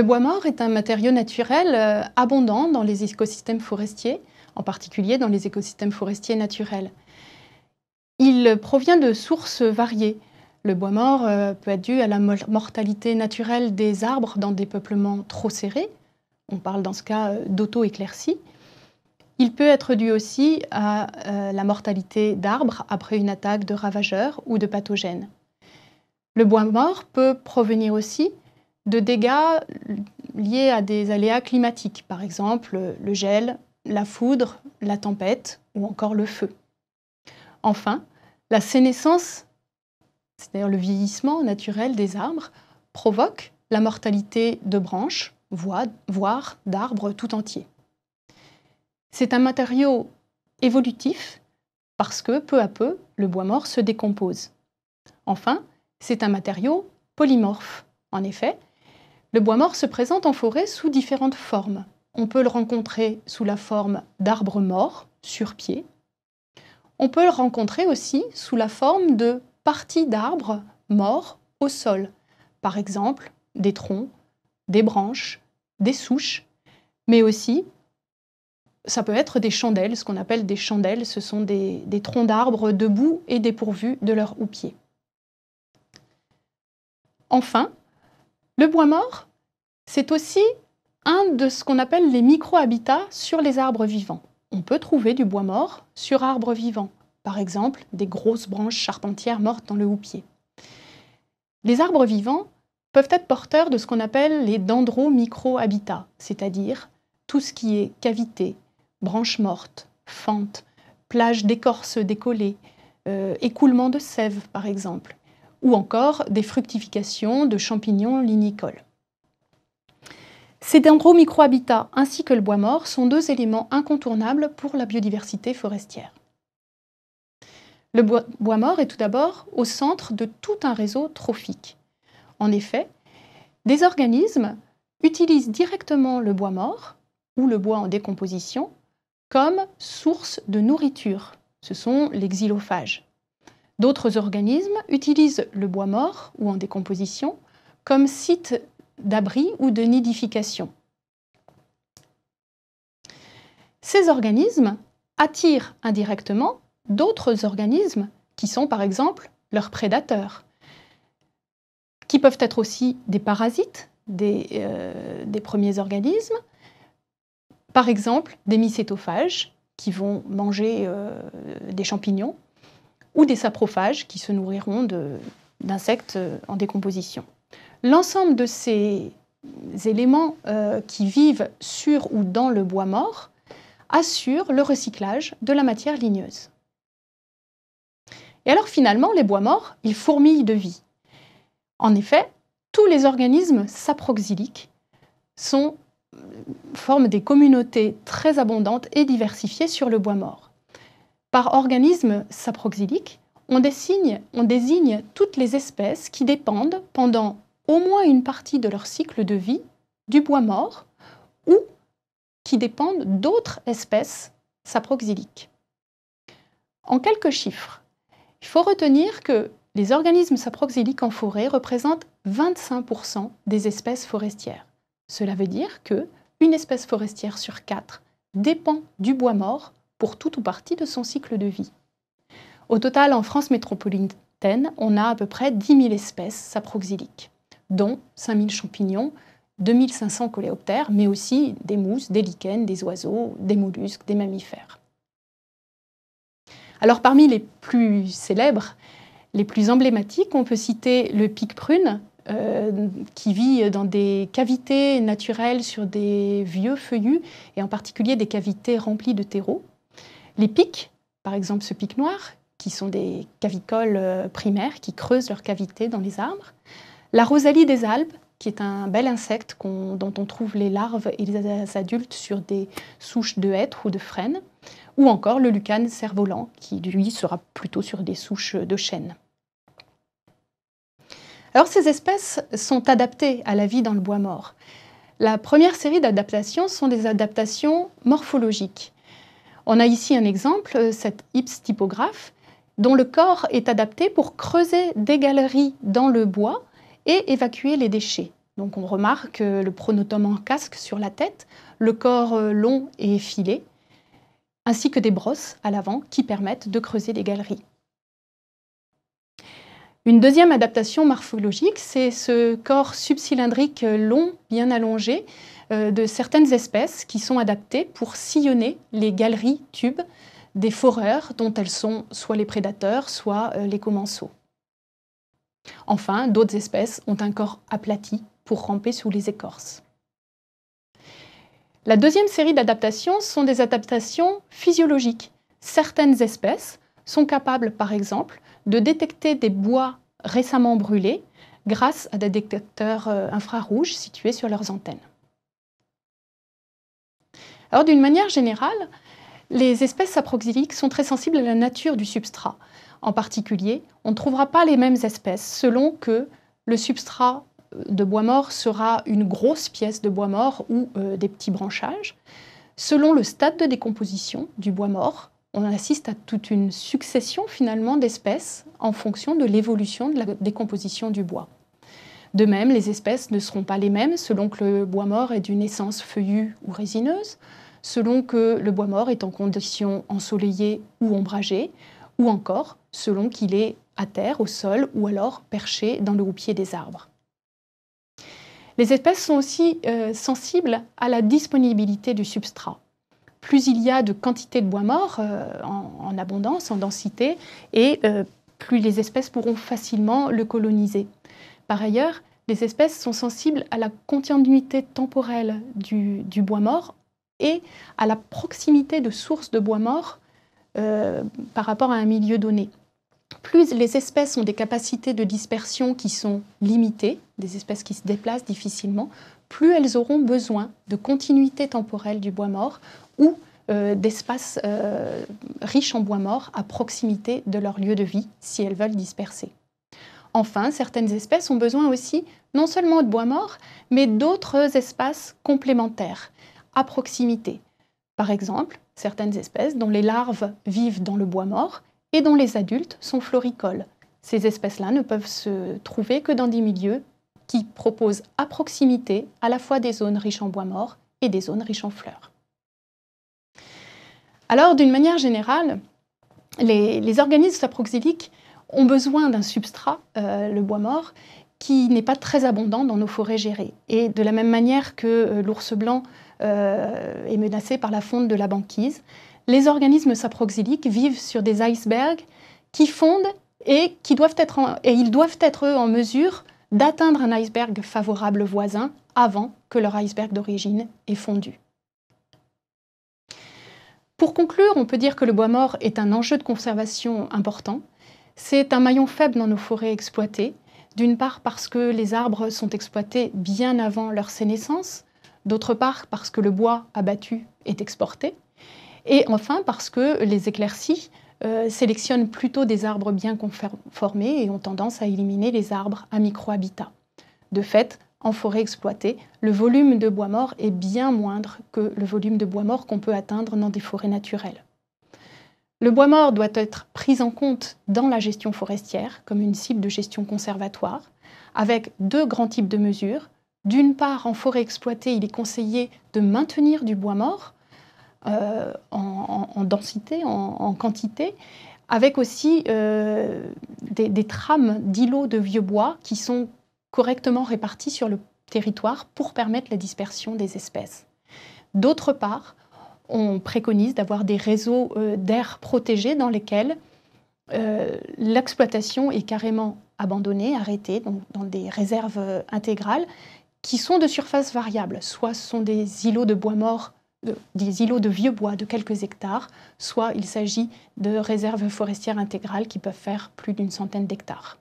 Le bois mort est un matériau naturel euh, abondant dans les écosystèmes forestiers, en particulier dans les écosystèmes forestiers naturels. Il provient de sources variées. Le bois mort euh, peut être dû à la mortalité naturelle des arbres dans des peuplements trop serrés. On parle dans ce cas euh, d'auto-éclaircie. Il peut être dû aussi à la mortalité d'arbres après une attaque de ravageurs ou de pathogènes. Le bois mort peut provenir aussi de dégâts liés à des aléas climatiques, par exemple le gel, la foudre, la tempête ou encore le feu. Enfin, la sénescence, c'est-à-dire le vieillissement naturel des arbres, provoque la mortalité de branches, voire d'arbres tout entiers. C'est un matériau évolutif parce que peu à peu, le bois mort se décompose. Enfin, c'est un matériau polymorphe. En effet, le bois mort se présente en forêt sous différentes formes. On peut le rencontrer sous la forme d'arbres morts, sur pied. On peut le rencontrer aussi sous la forme de parties d'arbres morts au sol, par exemple des troncs, des branches, des souches, mais aussi ça peut être des chandelles, ce qu'on appelle des chandelles, ce sont des, troncs d'arbres debout et dépourvus de leurs houppiers. Enfin, le bois mort, c'est aussi un de ce qu'on appelle les micro-habitats sur les arbres vivants. On peut trouver du bois mort sur arbres vivants, par exemple des grosses branches charpentières mortes dans le houppier. Les arbres vivants peuvent être porteurs de ce qu'on appelle les dendro-micro-habitats, c'est-à-dire tout ce qui est cavité, branches mortes, fentes, plages d'écorce décollées, euh, écoulement de sève par exemple ou encore des fructifications de champignons linicoles. Ces dendromicrohabitats ainsi que le bois mort sont deux éléments incontournables pour la biodiversité forestière. Le bois mort est tout d'abord au centre de tout un réseau trophique. En effet, des organismes utilisent directement le bois mort ou le bois en décomposition comme source de nourriture. Ce sont les xylophages. D'autres organismes utilisent le bois mort ou en décomposition comme site d'abri ou de nidification. Ces organismes attirent indirectement d'autres organismes qui sont par exemple leurs prédateurs, qui peuvent être aussi des parasites des, euh, premiers organismes, par exemple des mycétophages qui vont manger euh, des champignons ou des saprophages qui se nourriront d'insectes euh, en décomposition. L'ensemble de ces éléments euh, qui vivent sur ou dans le bois mort assurent le recyclage de la matière ligneuse. Et alors finalement, les bois morts, ils fourmillent de vie. En effet, tous les organismes saproxyliques sont, euh, forment des communautés très abondantes et diversifiées sur le bois mort. Par organisme saproxylique, on désigne, toutes les espèces qui dépendent pendant au moins une partie de leur cycle de vie du bois mort ou qui dépendent d'autres espèces saproxyliques. En quelques chiffres, il faut retenir que les organismes saproxyliques en forêt représentent 25% des espèces forestières. Cela veut dire que une espèce forestière sur quatre dépend du bois mort pour toute ou partie de son cycle de vie. Au total, en France métropolitaine, on a à peu près 10 000 espèces saproxyliques, dont 5 000 champignons, 2500 coléoptères, mais aussi des mousses, des lichens, des oiseaux, des mollusques, des mammifères. Alors parmi les plus célèbres, les plus emblématiques, on peut citer le pic prune, euh, qui vit dans des cavités naturelles sur des vieux feuillus, et en particulier des cavités remplies de terreau. Les pics, par exemple ce pic noir, qui sont des cavicoles euh, primaires qui creusent leurs cavités dans les arbres. La rosalie des Alpes, qui est un bel insecte dont on trouve les larves et les adultes sur des souches de hêtres ou de frênes, ou encore le lucane cerf-volant, qui lui sera plutôt sur des souches de chêne. Alors ces espèces sont adaptées à la vie dans le bois mort. La première série d'adaptations sont des adaptations morphologiques. On a ici un exemple, euh, cette Ips typographe, dont le corps est adapté pour creuser des galeries dans le bois et évacuer les déchets. Donc on remarque euh, le pronotum en casque sur la tête, le corps euh, long et effilé, ainsi que des brosses à l'avant qui permettent de creuser les galeries. Une deuxième adaptation morphologique, c'est ce corps subcylindrique long, bien allongé, euh, de certaines espèces qui sont adaptées pour sillonner les galeries tubes des foreurs dont elles sont soit les prédateurs, soit euh, les commensaux. Enfin, d'autres espèces ont un corps aplati pour ramper sous les écorces. La deuxième série d'adaptations sont des adaptations physiologiques. Certaines espèces sont capables, par exemple, de détecter des bois récemment brûlés grâce à des détecteurs euh, infrarouges situés sur leurs antennes d'une manière générale, les espèces saproxyliques sont très sensibles à la nature du substrat. En particulier, on ne trouvera pas les mêmes espèces selon que le substrat euh, de bois mort sera une grosse pièce de bois mort ou euh, des petits branchages. Selon le stade de décomposition du bois mort, on assiste à toute une succession finalement d'espèces en fonction de l'évolution de la décomposition du bois. De même, les espèces ne seront pas les mêmes selon que le bois mort est d'une essence feuillue ou résineuse, selon que le bois mort est en condition ensoleillée ou ombragée, ou encore selon qu'il est à terre, au sol ou alors perché dans le houppier des arbres. Les espèces sont aussi euh, sensibles à la disponibilité du substrat. Plus il y a de quantité de bois mort euh, en, abondance, en densité, et euh, plus les espèces pourront facilement le coloniser. Par ailleurs, les espèces sont sensibles à la continuité temporelle du, bois mort et à la proximité de sources de bois mort euh, par rapport à un milieu donné. Plus les espèces ont des capacités de dispersion qui sont limitées, des espèces qui se déplacent difficilement, plus elles auront besoin de continuité temporelle du bois mort ou euh, d'espaces euh, riches en bois mort à proximité de leur lieu de vie si elles veulent disperser. Enfin, certaines espèces ont besoin aussi non seulement de bois mort, mais d'autres espaces complémentaires, à proximité. Par exemple, certaines espèces dont les larves vivent dans le bois mort et dont les adultes sont floricoles. Ces espèces-là ne peuvent se trouver que dans des milieux qui proposent à proximité à la fois des zones riches en bois mort et des zones riches en fleurs. Alors, d'une manière générale, les, les organismes saproxyliques ont besoin d'un substrat, euh, le bois mort, qui n'est pas très abondant dans nos forêts gérées. Et de la même manière que euh, l'ours blanc euh, est menacé par la fonte de la banquise, les organismes saproxyliques vivent sur des icebergs qui fondent et, qui doivent être et ils doivent être en mesure d'atteindre un iceberg favorable voisin avant que leur iceberg d'origine ait fondu. Pour conclure, on peut dire que le bois mort est un enjeu de conservation important c'est un maillon faible dans nos forêts exploitées, d'une part parce que les arbres sont exploités bien avant leur sénescence, d'autre part parce que le bois abattu est exporté, et enfin parce que les éclaircies euh, sélectionnent plutôt des arbres bien conformés et ont tendance à éliminer les arbres à microhabitat. De fait, en forêt exploitée, le volume de bois mort est bien moindre que le volume de bois mort qu'on peut atteindre dans des forêts naturelles. Le bois mort doit être pris en compte dans la gestion forestière comme une cible de gestion conservatoire, avec deux grands types de mesures. D'une part, en forêt exploitée, il est conseillé de maintenir du bois mort euh, en, densité, en, quantité, avec aussi euh, des trames d'îlots de vieux bois qui sont correctement répartis sur le territoire pour permettre la dispersion des espèces. D'autre part, on préconise d'avoir des réseaux euh, d'air protégés dans lesquels euh, l'exploitation est carrément abandonnée, arrêtée, donc dans des réserves euh, intégrales qui sont de surface variable. Soit ce sont des îlots de bois mort, des îlots de vieux bois de quelques hectares, soit il s'agit de réserves forestières intégrales qui peuvent faire plus d'une centaine d'hectares.